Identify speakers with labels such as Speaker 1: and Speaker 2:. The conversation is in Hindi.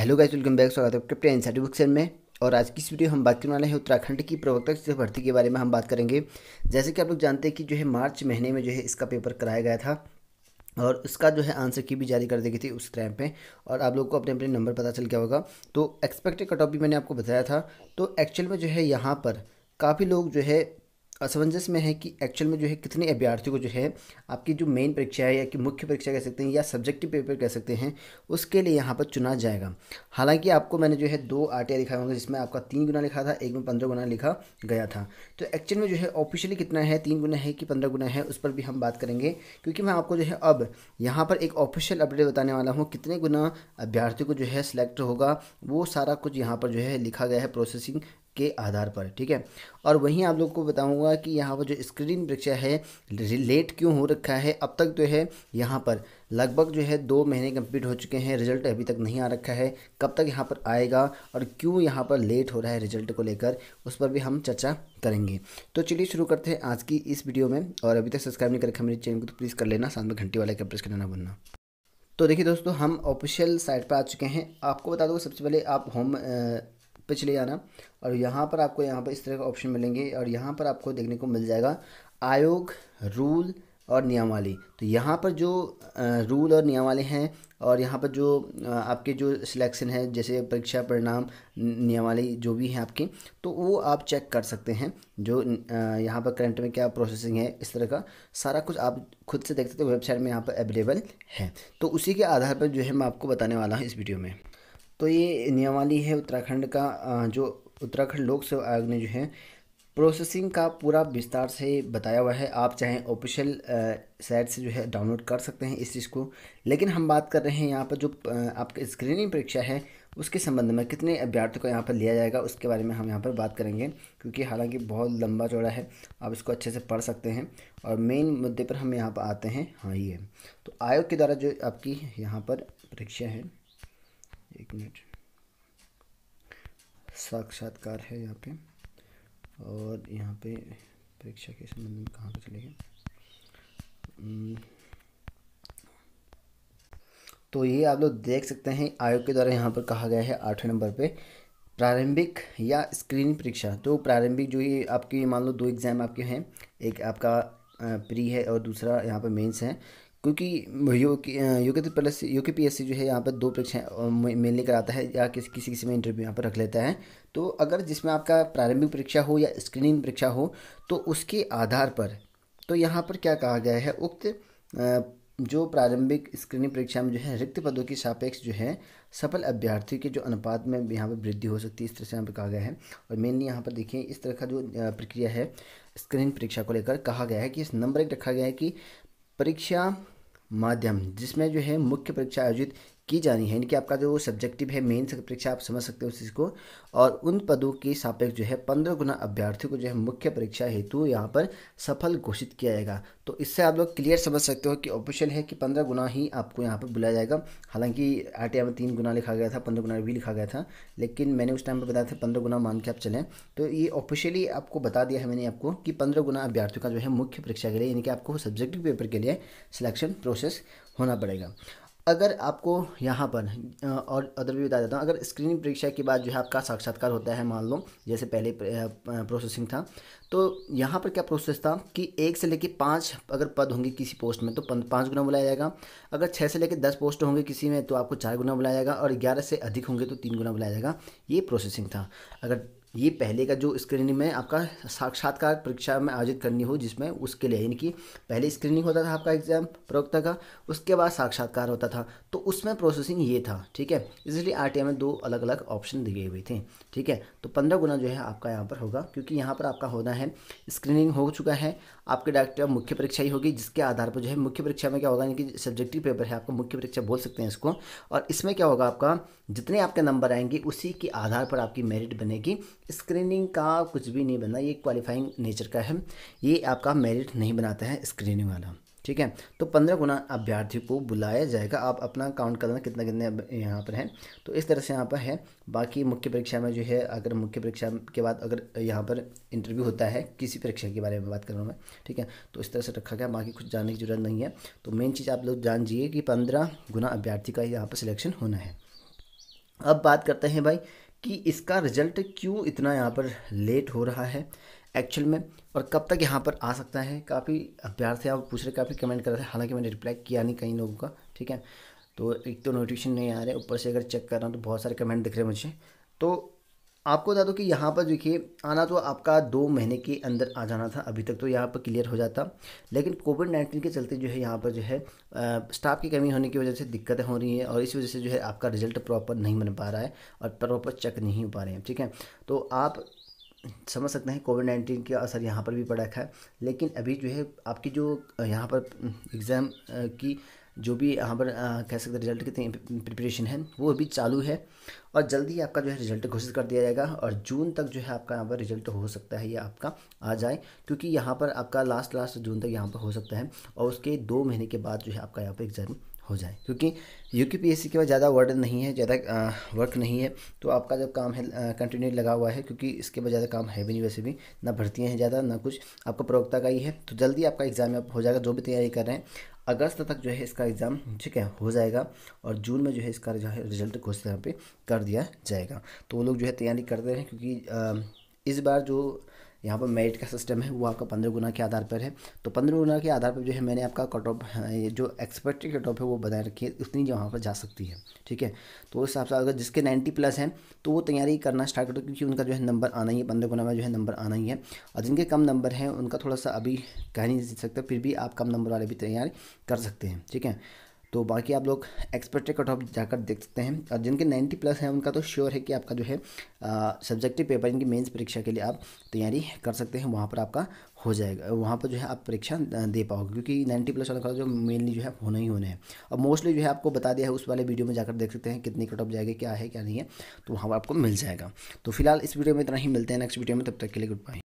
Speaker 1: हेलो गाइस वेलकम बैक स्वागत है आपके एन एनसीटी में और आज की इस वीडियो हम बात करने वाले हैं उत्तराखंड की प्रवक्ता से भर्ती के बारे में हम बात करेंगे जैसे कि आप लोग जानते हैं कि जो है मार्च महीने में जो है इसका पेपर कराया गया था और उसका जो है आंसर की भी जारी कर दी गई थी उस टाइम पे और आप लोग को अपने अपने नंबर पता चल गया होगा तो एक्सपेक्टेड कट ऑफ भी मैंने आपको बताया था तो एक्चुअल में जो है यहाँ पर काफ़ी लोग जो है असमंजस में है कि एक्चुअल में जो है कितने अभ्यर्थियों को जो है आपकी जो मेन परीक्षा है या कि मुख्य परीक्षा कह सकते हैं या सब्जेक्टिव पेपर कह सकते हैं उसके लिए यहाँ पर चुना जाएगा हालांकि आपको मैंने जो है दो आर दिखाए होंगे जिसमें आपका तीन गुना लिखा था एक में पंद्रह गुना लिखा गया था तो एक्चुअल में जो है ऑफिशियली कितना है तीन गुना है कि पंद्रह गुना है उस पर भी हम बात करेंगे क्योंकि मैं आपको जो है अब यहाँ पर एक ऑफिशियल अपडेट बताने वाला हूँ कितने गुना अभ्यर्थी को जो है सिलेक्ट होगा वो सारा कुछ यहाँ पर जो है लिखा गया है प्रोसेसिंग के आधार पर ठीक है और वहीं आप लोग को बताऊंगा कि यहाँ पर जो स्क्रीन परीक्षा है लेट क्यों हो रखा है अब तक जो है यहाँ पर लगभग जो है दो महीने कंप्लीट हो चुके हैं रिजल्ट अभी तक नहीं आ रखा है कब तक यहाँ पर आएगा और क्यों यहाँ पर लेट हो रहा है रिजल्ट को लेकर उस पर भी हम चर्चा करेंगे तो चलिए शुरू करते हैं आज की इस वीडियो में और अभी तक सब्सक्राइब नहीं कर रखा मेरे चैनल को तो प्लीज़ कर लेना साथ में घंटी वाले का प्रेस करना बनना तो देखिए दोस्तों हम ऑफिशियल साइट पर आ चुके हैं आपको बता दूँ सबसे पहले आप होम पे चले जाना और यहाँ पर आपको यहाँ पर इस तरह का ऑप्शन मिलेंगे और यहाँ पर आपको देखने को मिल जाएगा आयोग रूल और नियमावली तो यहाँ पर जो रूल और नियमावली हैं और यहाँ पर जो आपके जो सिलेक्शन है जैसे परीक्षा परिणाम नियमावली जो भी हैं आपकी तो वो आप चेक कर सकते हैं जो यहाँ पर करंट में क्या प्रोसेसिंग है इस तरह का सारा कुछ आप खुद से देख सकते हो वेबसाइट में यहाँ पर अवेलेबल है तो उसी के आधार पर जो है मैं आपको बताने वाला हूँ इस वीडियो में तो ये नियमावली है उत्तराखंड का जो उत्तराखंड लोक सेवा आयोग ने जो है प्रोसेसिंग का पूरा विस्तार से बताया हुआ है आप चाहे ऑफिशियल साइट से जो है डाउनलोड कर सकते हैं इस चीज़ को लेकिन हम बात कर रहे हैं यहाँ पर जो आपकी स्क्रीनिंग परीक्षा है उसके संबंध में कितने अभ्यर्थियों को यहाँ पर लिया जाएगा उसके बारे में हम यहाँ पर बात करेंगे क्योंकि हालांकि बहुत लंबा चौड़ा है आप इसको अच्छे से पढ़ सकते हैं और मेन मुद्दे पर हम यहाँ पर आते हैं हाँ ये तो आयोग के द्वारा जो आपकी यहाँ पर परीक्षा है एक मिनट साक्षात्कार है यहाँ पे और यहाँ पे परीक्षा के संबंध में कहाँ पर चले गए तो ये आप लोग देख सकते हैं आयोग के द्वारा यहाँ पर कहा गया है आठवें नंबर पे प्रारंभिक या स्क्रीनिंग परीक्षा तो प्रारंभिक जो ये आपकी मान लो दो एग्ज़ाम आपके हैं एक आपका प्री है और दूसरा यहाँ पर मेंस है क्योंकि U K plus U K P S C जो है यहाँ पर दो परीक्षाएँ मेनली कराता है या किसी किसी किसी में इंटरव्यू यहाँ पर रख लेता है तो अगर जिसमें आपका प्रारंभिक परीक्षा हो या स्क्रीनिंग परीक्षा हो तो उसके आधार पर तो यहाँ पर क्या कहा गया है उक्त जो प्रारंभिक स्क्रीनिंग परीक्षा में जो है रिक्त पदों की सापेक्ष जो है सफल अभ्यर्थियों के जो अनुपात में यहाँ पर वृद्धि हो सकती है इस तरह से यहाँ पर कहा गया है और मेनली यहाँ पर देखिए इस तरह का जो प्रक्रिया है स्क्रीनिंग परीक्षा को लेकर कहा गया है कि इस नंबर एक रखा गया है कि परीक्षा माध्यम जिसमें जो है मुख्य परीक्षा आयोजित की जानी है यानी कि आपका जो सब्जेक्टिव है मेन परीक्षा आप समझ सकते हो उस चीज़ को और उन पदों के सापेक्ष जो है पंद्रह गुना अभ्यर्थियों को जो है मुख्य परीक्षा हेतु यहाँ पर सफल घोषित किया जाएगा तो इससे आप लोग क्लियर समझ सकते हो कि ऑफिशियल है कि पंद्रह गुना ही आपको यहाँ पर बुलाया जाएगा हालांकि आर टी में तीन गुना लिखा गया था पंद्रह गुना भी लिखा गया था लेकिन मैंने उस टाइम पर बताया था पंद्रह गुना मान के आप चलें तो ये ऑफिशियली आपको बता दिया है मैंने आपको कि पंद्रह गुना अभ्यर्थियों का जो है मुख्य परीक्षा के लिए यानी कि आपको सब्जेक्टिव पेपर के लिए सिलेक्शन प्रोसेस होना पड़ेगा अगर आपको यहाँ पर और अदर भी बता देता हूँ अगर स्क्रीनिंग परीक्षा के बाद जो है आपका साक्षात्कार होता है मान लो जैसे पहले प्रोसेसिंग था तो यहाँ पर क्या प्रोसेस था कि एक से लेकर पाँच अगर पद होंगे किसी पोस्ट में तो पाँच गुना बुलाया जाएगा अगर छः से लेकर दस पोस्ट होंगे किसी में तो आपको चार गुना बुलाया जाएगा और ग्यारह से अधिक होंगे तो तीन गुना बुलाया जाएगा ये प्रोसेसिंग था अगर ये पहले का जो स्क्रीनिंग में आपका साक्षात्कार परीक्षा में आयोजित करनी हो जिसमें उसके लिए यानी कि पहले स्क्रीनिंग होता था आपका एग्जाम प्रवक्ता का उसके बाद साक्षात्कार होता था तो उसमें प्रोसेसिंग ये था ठीक है इसलिए आर में दो अलग अलग ऑप्शन दिए हुए थे ठीक है तो पंद्रह गुना जो है आपका यहाँ पर होगा क्योंकि यहाँ पर आपका होना है स्क्रीनिंग हो चुका है आपके डायरेक्टर मुख्य परीक्षा ही होगी जिसके आधार पर जो है मुख्य परीक्षा में क्या होगा यानी कि सब्जेक्टिव पेपर है आपका मुख्य परीक्षा बोल सकते हैं इसको और इसमें क्या होगा आपका जितने आपके नंबर आएंगे उसी के आधार पर आपकी मेरिट बनेगी स्क्रीनिंग का कुछ भी नहीं बनना ये क्वालिफाइंग नेचर का है ये आपका मेरिट नहीं बनाता है स्क्रीनिंग वाला ठीक है तो पंद्रह गुना अभ्यर्थी को बुलाया जाएगा आप अपना काउंट करना कितना कितने यहाँ पर हैं तो इस तरह से यहाँ पर है बाकी मुख्य परीक्षा में जो है अगर मुख्य परीक्षा के बाद अगर यहाँ पर इंटरव्यू होता है किसी परीक्षा के बारे में बात कर रहा हूँ मैं ठीक है तो इस तरह से रखा गया बाकी कुछ जानने की जरूरत नहीं है तो मेन चीज़ आप लोग जान जाइए कि पंद्रह गुना अभ्यर्थी का यहाँ पर सिलेक्शन होना है अब बात करते हैं भाई कि इसका रिजल्ट क्यों इतना यहाँ पर लेट हो रहा है एक्चुअल में और कब तक यहाँ पर आ सकता है काफ़ी प्यार से आप पूछ रहे काफ़ी कमेंट कर रहे थे हालांकि मैंने रिप्लाई किया नहीं कई लोगों का ठीक है तो एक तो नोटिफिकेशन नहीं आ रहा है ऊपर से अगर चेक कर रहा हूँ तो बहुत सारे कमेंट दिख रहे हैं मुझे तो आपको बता दो कि यहाँ पर देखिए आना तो आपका दो महीने के अंदर आ जाना था अभी तक तो यहाँ पर क्लियर हो जाता लेकिन कोविड नाइन्टीन के चलते जो है यहाँ पर जो है स्टाफ की कमी होने की वजह से दिक्कतें हो रही हैं और इस वजह से जो है आपका रिजल्ट प्रॉपर नहीं बन पा रहा है और प्रॉपर चेक नहीं हो पा रहे हैं ठीक है तो आप समझ सकते हैं कोविड नाइन्टीन का असर यहाँ पर भी पड़ रखा है लेकिन अभी जो है आपकी जो यहाँ पर एग्ज़ाम की जो भी यहाँ पर कह सकते हैं रिजल्ट की प्रिपरेशन है वो अभी चालू है और जल्दी ही आपका जो है रिजल्ट घोषित कर दिया जाएगा और जून तक जो है आपका यहाँ पर रिजल्ट हो सकता है या आपका आ जाए क्योंकि यहाँ पर आपका लास्ट लास्ट जून तक यहाँ पर हो सकता है और उसके दो महीने के बाद जो है आपका यहाँ पर एग्ज़ाम हो जाए क्योंकि यू के पी एस सी के बाद ज़्यादा वर्ड नहीं है ज़्यादा वर्क नहीं है तो आपका जब काम है कंटिन्यू लगा हुआ है क्योंकि इसके बाद ज़्यादा तो काम है भी नहीं वैसे भी ना भर्तियाँ हैं ज़्यादा ना कुछ आपका प्रवक्ता का ही है तो जल्दी आपका एग्ज़ाम हो जाएगा जो भी तैयारी कर रहे हैं अगस्त तक जो है इसका एग्ज़ाम ठीक है हो जाएगा और जून में जो है इसका जो है रिजल्ट घोषित यहाँ पे कर दिया जाएगा तो वो लोग जो है तैयारी करते हैं क्योंकि इस बार जो यहाँ पर मेरिट का सिस्टम है वो आपका पंद्रह गुना के आधार पर है तो पंद्रह गुना के आधार पर जो है मैंने आपका कट ऑफ हाँ, जो एक्सपेक्टेड कट ऑफ है वो बनाए रखी है उतनी जो वहाँ पर जा सकती है ठीक है तो उस हिसाब से अगर जिसके नाइन्टी प्लस हैं तो वो तैयारी करना स्टार्ट करो क्योंकि उनका जो है नंबर आना ही है पंद्रह गुना में जो है नंबर आना ही है और जिनके कम नंबर हैं उनका थोड़ा सा अभी कह नहीं सकते फिर भी आप कम नंबर वाले भी तैयारी कर सकते हैं ठीक है तो बाकी आप लोग एक्सपर्ट कट ऑफ जाकर देख सकते हैं और जिनके 90 प्लस हैं उनका तो श्योर है कि आपका जो है सब्जेक्टिव पेपर इनकी मेंस परीक्षा के लिए आप तैयारी कर सकते हैं वहाँ पर आपका हो जाएगा वहाँ पर जो है आप परीक्षा दे पाओगे क्योंकि 90 प्लस वाला जो मेनली जो है होना ही होने है और मोस्टली जो है आपको बता दिया है उस वाले वीडियो में जाकर देख सकते हैं कितनी कट ऑफ जाएगी क्या है क्या नहीं है तो वहाँ पर आपको मिल जाएगा तो फिलहाल इस वीडियो में इतना ही मिलते हैं नेक्स्ट वीडियो में तब तक के लिए गुड बाय